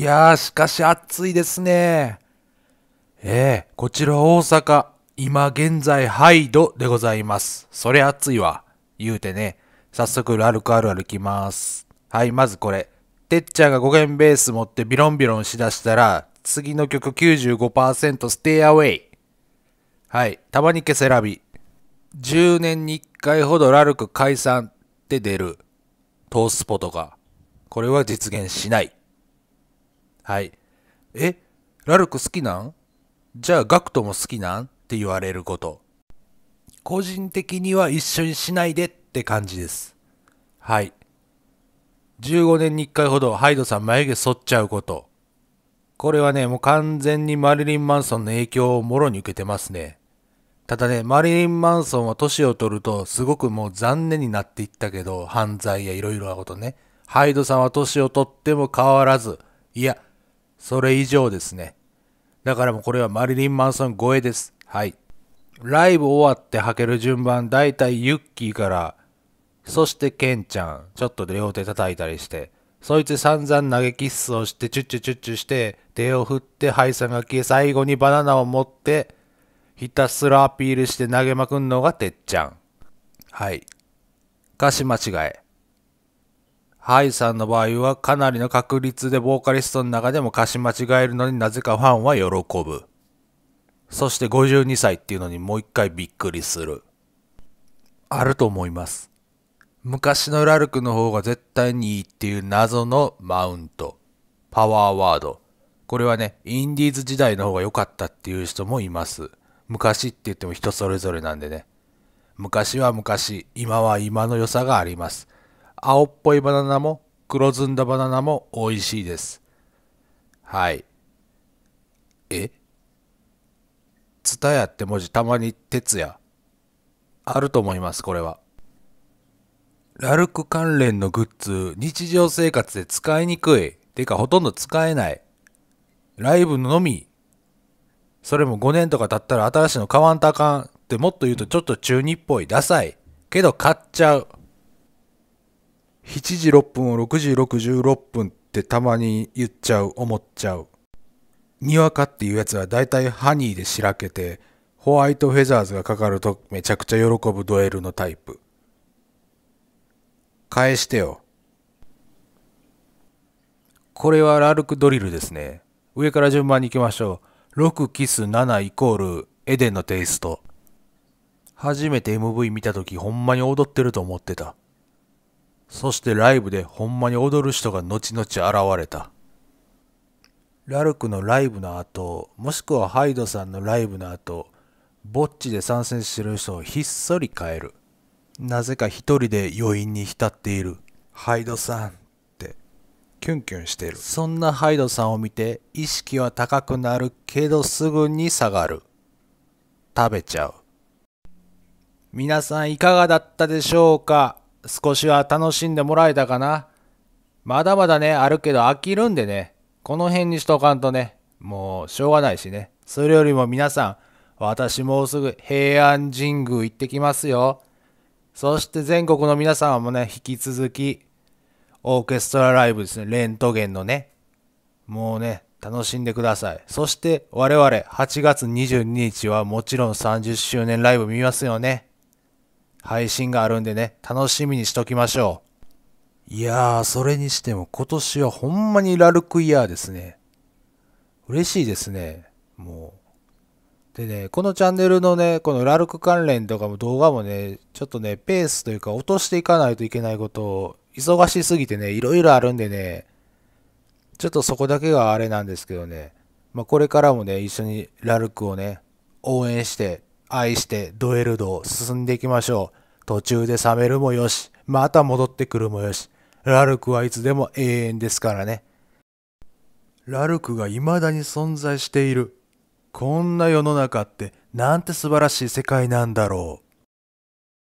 いやー、しかし暑いですね。ええー、こちら大阪、今現在ハイドでございます。それ暑いわ。言うてね。早速、ラルクある歩きます。はい、まずこれ。てっちゃんが5弦ベース持ってビロンビロンしだしたら、次の曲95%ステイアウェイ。はい、たまに消せラビ。10年に1回ほどラルク解散って出る。トースポとか。これは実現しない。はい。えラルク好きなんじゃあガクトも好きなんって言われること。個人的には一緒にしないでって感じです。はい。15年に1回ほどハイドさん眉毛剃っちゃうこと。これはね、もう完全にマリリン・マンソンの影響をもろに受けてますね。ただね、マリリン・マンソンは年を取るとすごくもう残念になっていったけど、犯罪や色々なことね。ハイドさんは年を取っても変わらず、いや、それ以上ですね。だからもうこれはマリリン・マンソン超えです。はい。ライブ終わって履ける順番、だいたいユッキーから、そしてケンちゃん、ちょっと両手叩いたりして、そいつ散々投げキッスをして、チュッチュチュッチュして、手を振って、ハイさんが消え、最後にバナナを持って、ひたすらアピールして投げまくんのがてっちゃん。はい。歌詞間違え。ハイさんの場合はかなりの確率でボーカリストの中でも歌詞間違えるのになぜかファンは喜ぶ。そして52歳っていうのにもう一回びっくりする。あると思います。昔のラルクの方が絶対にいいっていう謎のマウント。パワーワード。これはね、インディーズ時代の方が良かったっていう人もいます。昔って言っても人それぞれなんでね。昔は昔、今は今の良さがあります。青っぽいバナナも黒ずんだバナナも美味しいです。はい。えツタヤって文字たまに鉄や。あると思います、これは。ラルク関連のグッズ、日常生活で使いにくい。てか、ほとんど使えない。ライブのみ。それも5年とか経ったら新しいの買わんとあかんってもっと言うとちょっと中二っぽい。ダサい。けど買っちゃう。7時6分を6時66分ってたまに言っちゃう思っちゃうにわかっていうやつはだいたいハニーでしらけてホワイトフェザーズがかかるとめちゃくちゃ喜ぶドエルのタイプ返してよこれはラルクドリルですね上から順番に行きましょう6キス7イコールエデンのテイスト初めて MV 見た時ほんまに踊ってると思ってたそしてライブでほんまに踊る人が後々現れた。ラルクのライブの後、もしくはハイドさんのライブの後、ぼっちで参戦してる人をひっそり変える。なぜか一人で余韻に浸っている。ハイドさんってキュンキュンしてる。そんなハイドさんを見て意識は高くなるけどすぐに下がる。食べちゃう。皆さんいかがだったでしょうか少しは楽しんでもらえたかなまだまだね、あるけど飽きるんでね、この辺にしとかんとね、もうしょうがないしね。それよりも皆さん、私もうすぐ平安神宮行ってきますよ。そして全国の皆さんもね、引き続き、オーケストラライブですね、レントゲンのね、もうね、楽しんでください。そして我々8月22日はもちろん30周年ライブ見ますよね。配信があるんでね、楽しみにしときましょう。いやー、それにしても今年はほんまにラルクイヤーですね。嬉しいですね、もう。でね、このチャンネルのね、このラルク関連とかも動画もね、ちょっとね、ペースというか落としていかないといけないことを、忙しすぎてね、いろいろあるんでね、ちょっとそこだけがあれなんですけどね、まあ、これからもね、一緒にラルクをね、応援して愛してドエルドを進んでいきましょう。途中で冷めるもよし、また戻ってくるもよし。ラルクはいつでも永遠ですからね。ラルクが未だに存在している。こんな世の中ってなんて素晴らしい世界なんだろう。